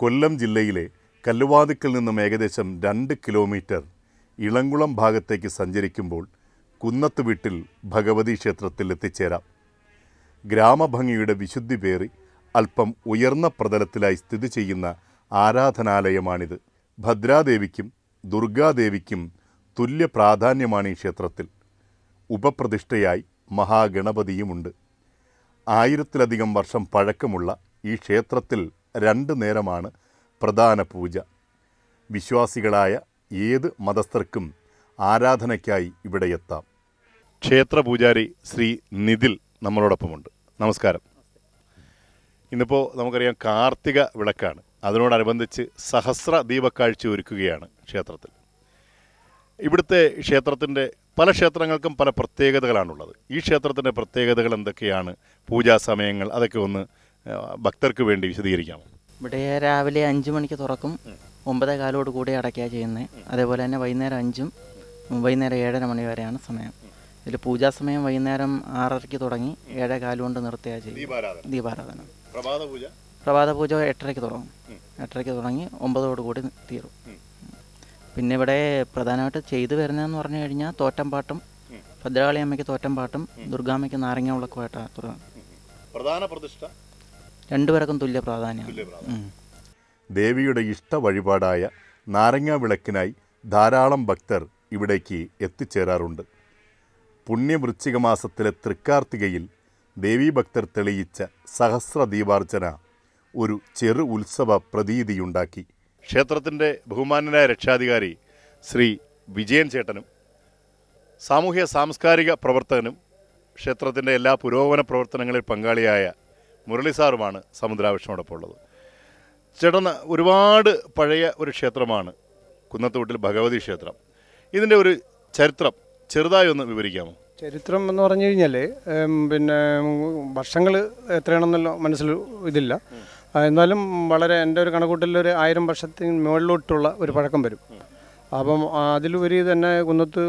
കൊല്ലം ജില്ലയിലെ കല്ലുവാതുക്കൽ നിന്നും ഏകദേശം രണ്ട് കിലോമീറ്റർ ഇളങ്കുളം ഭാഗത്തേക്ക് സഞ്ചരിക്കുമ്പോൾ കുന്നത്ത് വീട്ടിൽ ഭഗവതി ക്ഷേത്രത്തിൽ എത്തിച്ചേരാം ഗ്രാമഭംഗിയുടെ വിശുദ്ധി പേറി അല്പം ഉയർന്ന പ്രതലത്തിലായി സ്ഥിതി ചെയ്യുന്ന ആരാധനാലയമാണിത് ഭദ്രാദേവിക്കും ദുർഗാദേവിക്കും തുല്യ പ്രാധാന്യമാണ് ഈ ക്ഷേത്രത്തിൽ ഉപപ്രതിഷ്ഠയായി മഹാഗണപതിയുമുണ്ട് ആയിരത്തിലധികം വർഷം പഴക്കമുള്ള ഈ ക്ഷേത്രത്തിൽ രണ്ട് നേരമാണ് പ്രധാന പൂജ വിശ്വാസികളായ ഏത് മതസ്ഥർക്കും ആരാധനയ്ക്കായി ഇവിടെ എത്താം ക്ഷേത്ര പൂജാരി ശ്രീ നിതിൽ നമ്മളോടൊപ്പമുണ്ട് നമസ്കാരം ഇന്നിപ്പോൾ നമുക്കറിയാം കാർത്തിക വിളക്കാണ് അതിനോടനുബന്ധിച്ച് സഹസ്ര ദീപക്കാഴ്ച ഒരുക്കുകയാണ് ക്ഷേത്രത്തിൽ ഇവിടുത്തെ ക്ഷേത്രത്തിൻ്റെ പല ക്ഷേത്രങ്ങൾക്കും പല പ്രത്യേകതകളാണുള്ളത് ഈ ക്ഷേത്രത്തിൻ്റെ പ്രത്യേകതകൾ എന്തൊക്കെയാണ് പൂജാ സമയങ്ങൾ അതൊക്കെ ഒന്ന് ഭക്തർക്ക് വേണ്ടി വിശദീകരിക്കാം ഇവിടെ രാവിലെ അഞ്ചു മണിക്ക് തുറക്കും ഒമ്പതേ കാലോട് കൂടി അടയ്ക്കുക ചെയ്യുന്നത് അതേപോലെ തന്നെ വൈകുന്നേരം അഞ്ചും വൈകുന്നേരം ഏഴര മണി വരെയാണ് സമയം ഇതിൽ പൂജാ സമയം വൈകുന്നേരം ആറരയ്ക്ക് തുടങ്ങി ഏഴേ കൊണ്ട് നിർത്തുക ചെയ്യും ദീപാരാധന പ്രഭാത പൂജ എട്ടരയ്ക്ക് തുടങ്ങും എട്ടരയ്ക്ക് തുടങ്ങി ഒമ്പതോട് കൂടി തീരും പിന്നെ ഇവിടെ പ്രധാനമായിട്ട് ചെയ്തു വരുന്നതെന്ന് പറഞ്ഞു കഴിഞ്ഞാൽ തോറ്റംപാട്ടും ഭദ്രകാളി അമ്മയ്ക്ക് തോറ്റംപാട്ടും ദുർഗാമ്മയ്ക്ക് നാരങ്ങ വിളക്കുമായിട്ടാണ് തുടങ്ങുന്നത് പ്രധാന പ്രതിഷ്ഠ രണ്ടുപേർക്കും തുല്യ പ്രാധാന്യം ദേവിയുടെ ഇഷ്ട വഴിപാടായ നാരങ്ങ വിളക്കിനായി ധാരാളം ഭക്തർ ഇവിടേക്ക് എത്തിച്ചേരാറുണ്ട് പുണ്യവൃശ്ചിക മാസത്തിലെ തൃക്കാർത്തികയിൽ ദേവീഭക്തർ തെളിയിച്ച സഹസ്ര ദീപാർച്ചന ഒരു ചെറു ഉത്സവ പ്രതീതിയുണ്ടാക്കി ക്ഷേത്രത്തിൻ്റെ ബഹുമാനനായ രക്ഷാധികാരി ശ്രീ വിജയൻ ചേട്ടനും സാമൂഹ്യ സാംസ്കാരിക പ്രവർത്തകനും ക്ഷേത്രത്തിൻ്റെ എല്ലാ പുരോഗമന പ്രവർത്തനങ്ങളിൽ പങ്കാളിയായ മുരളി സാറുമാണ് സമുദ്രാവിഷ്ണോടൊപ്പം ഉള്ളത് ചേട്ടൻ ഒരുപാട് പഴയ ഒരു ക്ഷേത്രമാണ് കുന്നത്തൂട്ടിൽ ഭഗവതി ക്ഷേത്രം ഇതിൻ്റെ ഒരു ചരിത്രം ചെറുതായി ഒന്ന് വിവരിക്കാമോ ചരിത്രം എന്ന് പറഞ്ഞു കഴിഞ്ഞാൽ പിന്നെ വർഷങ്ങൾ എത്രയാണെന്നല്ലോ മനസ്സിൽ ഇതില്ല എന്നാലും വളരെ എൻ്റെ ഒരു കണക്കൂട്ടിൽ ഒരു ആയിരം വർഷത്തിന് മുകളിലോട്ടുള്ള ഒരു പഴക്കം വരും അപ്പം അതിലുപരി തന്നെ കുന്നത്ത്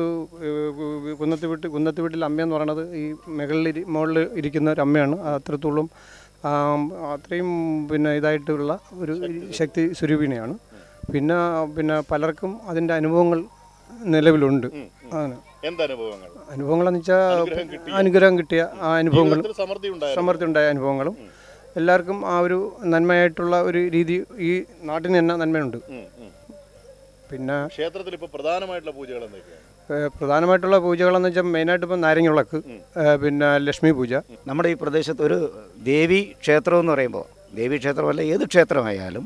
കുന്നത്ത് വീട്ടിൽ കുന്നത്ത് വീട്ടിലെ അമ്മയെന്ന് പറയണത് ഈ മുകളിൽ മുകളിൽ ഇരിക്കുന്ന ഒരു അമ്മയാണ് അത്രത്തോളം അത്രയും പിന്നെ ഇതായിട്ടുള്ള ഒരു ശക്തി സ്വരൂപിണിയാണ് പിന്നെ പിന്നെ പലർക്കും അതിൻ്റെ അനുഭവങ്ങൾ നിലവിലുണ്ട് അനുഭവങ്ങൾ അനുഭവങ്ങളെന്ന് വെച്ചാൽ അനുഗ്രഹം കിട്ടിയ ആ അനുഭവങ്ങളും സമൃദ്ധി ഉണ്ടായ അനുഭവങ്ങളും എല്ലാവർക്കും ആ ഒരു നന്മയായിട്ടുള്ള ഒരു രീതി ഈ നാട്ടിന് തന്നെ നന്മയുണ്ട് പിന്നെ ക്ഷേത്രത്തിൽ ഇപ്പോൾ പ്രധാനമായിട്ടുള്ള പൂജകൾ എന്തൊക്കെയാണ് പ്രധാനമായിട്ടുള്ള പൂജകളെന്ന് വെച്ചാൽ മെയിനായിട്ട് ഇപ്പം നാരങ്ങുളക്ക് പിന്നെ ലക്ഷ്മി പൂജ നമ്മുടെ ഈ പ്രദേശത്ത് ഒരു ദേവി ക്ഷേത്രം എന്ന് പറയുമ്പോൾ ദേവി ക്ഷേത്രമല്ല ഏത് ക്ഷേത്രമായാലും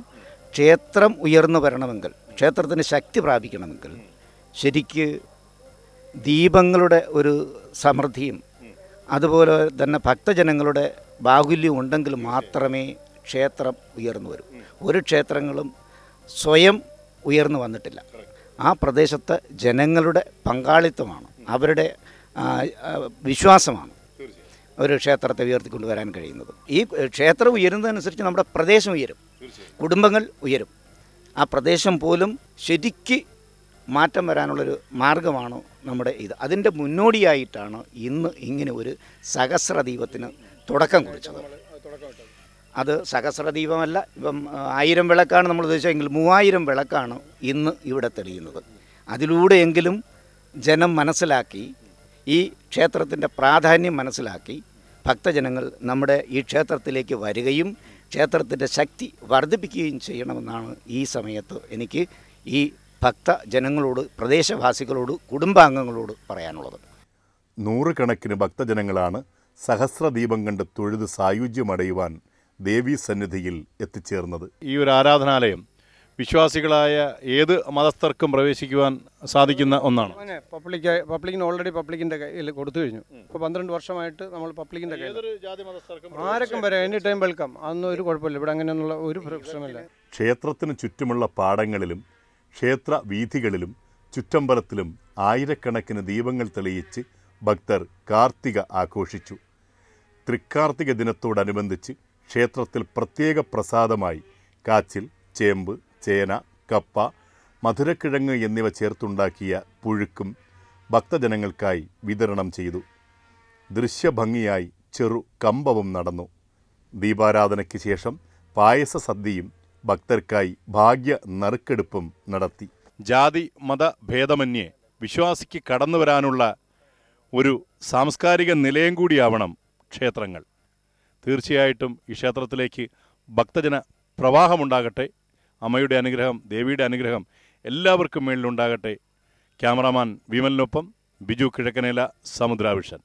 ക്ഷേത്രം ഉയർന്നു വരണമെങ്കിൽ ക്ഷേത്രത്തിന് ശക്തി പ്രാപിക്കണമെങ്കിൽ ശരിക്ക് ദീപങ്ങളുടെ ഒരു സമൃദ്ധിയും അതുപോലെ തന്നെ ഭക്തജനങ്ങളുടെ ബാഹുല്യം ഉണ്ടെങ്കിൽ മാത്രമേ ക്ഷേത്രം ഉയർന്നു വരൂ ഒരു ക്ഷേത്രങ്ങളും സ്വയം ഉയർന്നു വന്നിട്ടില്ല ആ പ്രദേശത്തെ ജനങ്ങളുടെ പങ്കാളിത്തമാണ് അവരുടെ വിശ്വാസമാണ് ഒരു ക്ഷേത്രത്തെ ഉയർത്തിക്കൊണ്ടുവരാൻ കഴിയുന്നത് ഈ ക്ഷേത്രം ഉയരുന്നതനുസരിച്ച് നമ്മുടെ പ്രദേശം ഉയരും കുടുംബങ്ങൾ ഉയരും ആ പ്രദേശം പോലും ശരിക്ക് മാറ്റം വരാനുള്ളൊരു മാർഗമാണ് നമ്മുടെ ഇത് അതിൻ്റെ മുന്നോടിയായിട്ടാണ് ഇന്ന് ഇങ്ങനെ ഒരു ദീപത്തിന് തുടക്കം കുറിച്ചത് അത് സഹസ്രദീപമല്ല ഇപ്പം ആയിരം വിളക്കാണ് നമ്മൾ ഉദ്ദേശിച്ചെങ്കിൽ മൂവായിരം വിളക്കാണ് ഇന്ന് ഇവിടെ തെളിയുന്നത് അതിലൂടെയെങ്കിലും ജനം മനസ്സിലാക്കി ഈ ക്ഷേത്രത്തിൻ്റെ പ്രാധാന്യം മനസ്സിലാക്കി ഭക്തജനങ്ങൾ നമ്മുടെ ഈ ക്ഷേത്രത്തിലേക്ക് വരികയും ക്ഷേത്രത്തിൻ്റെ ശക്തി വർദ്ധിപ്പിക്കുകയും ചെയ്യണമെന്നാണ് ഈ സമയത്ത് എനിക്ക് ഈ ഭക്ത ജനങ്ങളോട് പ്രദേശവാസികളോട് കുടുംബാംഗങ്ങളോട് പറയാനുള്ളത് നൂറുകണക്കിന് ഭക്തജനങ്ങളാണ് സഹസ്രദീപം കണ്ട് തൊഴുത് സായുജ്യമടയുവാൻ ദേവീ സന്നിധിയിൽ എത്തിച്ചേർന്നത് ഈ ഒരു ആരാധനാലയം വിശ്വാസികളായ ഏത് മതസ്ഥർക്കും പ്രവേശിക്കുവാൻ സാധിക്കുന്ന ഒന്നാണ് പബ്ലിക് പബ്ലിക്കിന് ഓൾറെഡി പബ്ലിക്കിന്റെ കയ്യിൽ കൊടുത്തു കഴിഞ്ഞു ഇപ്പൊ പന്ത്രണ്ട് വർഷമായിട്ട് നമ്മൾ പബ്ലിക്കിന്റെ കയ്യിൽ ആരൊക്കെ വരാം എനി ടൈം വെൽക്കം അതൊന്നും ഒരു കുഴപ്പമില്ല ഇവിടെ അങ്ങനെയൊന്നുള്ള ഒരു പ്രശ്നമില്ല ക്ഷേത്രത്തിന് ചുറ്റുമുള്ള പാടങ്ങളിലും ക്ഷേത്ര വീഥികളിലും ചുറ്റമ്പലത്തിലും ആയിരക്കണക്കിന് ദീപങ്ങൾ തെളിയിച്ച് ഭക്തർ കാർത്തിക ആഘോഷിച്ചു തൃക്കാർത്തിക ദിനത്തോടനുബന്ധിച്ച് ക്ഷേത്രത്തിൽ പ്രത്യേക പ്രസാദമായി കാച്ചിൽ ചേമ്പ് ചേന കപ്പ മധുരക്കിഴങ്ങ് എന്നിവ ചേർത്തുണ്ടാക്കിയ പുഴുക്കും ഭക്തജനങ്ങൾക്കായി വിതരണം ചെയ്തു ദൃശ്യഭംഗിയായി ചെറു കമ്പവും നടന്നു ദീപാരാധനയ്ക്ക് ശേഷം പായസ സദ്യയും ഭക്തർക്കായി ഭാഗ്യ നറുക്കെടുപ്പും നടത്തി ജാതി മത ഭേദമന്യേ വിശ്വാസിക്ക് കടന്നു വരാനുള്ള ഒരു സാംസ്കാരിക നിലയം കൂടിയാവണം ക്ഷേത്രങ്ങൾ തീർച്ചയായിട്ടും ഈ ക്ഷേത്രത്തിലേക്ക് ഭക്തജന പ്രവാഹമുണ്ടാകട്ടെ അമ്മയുടെ അനുഗ്രഹം ദേവിയുടെ അനുഗ്രഹം എല്ലാവർക്കും മേളിലുണ്ടാകട്ടെ ക്യാമറാമാൻ വിമലിനൊപ്പം ബിജു കിഴക്കനേല സമുദ്രാവിഷൻ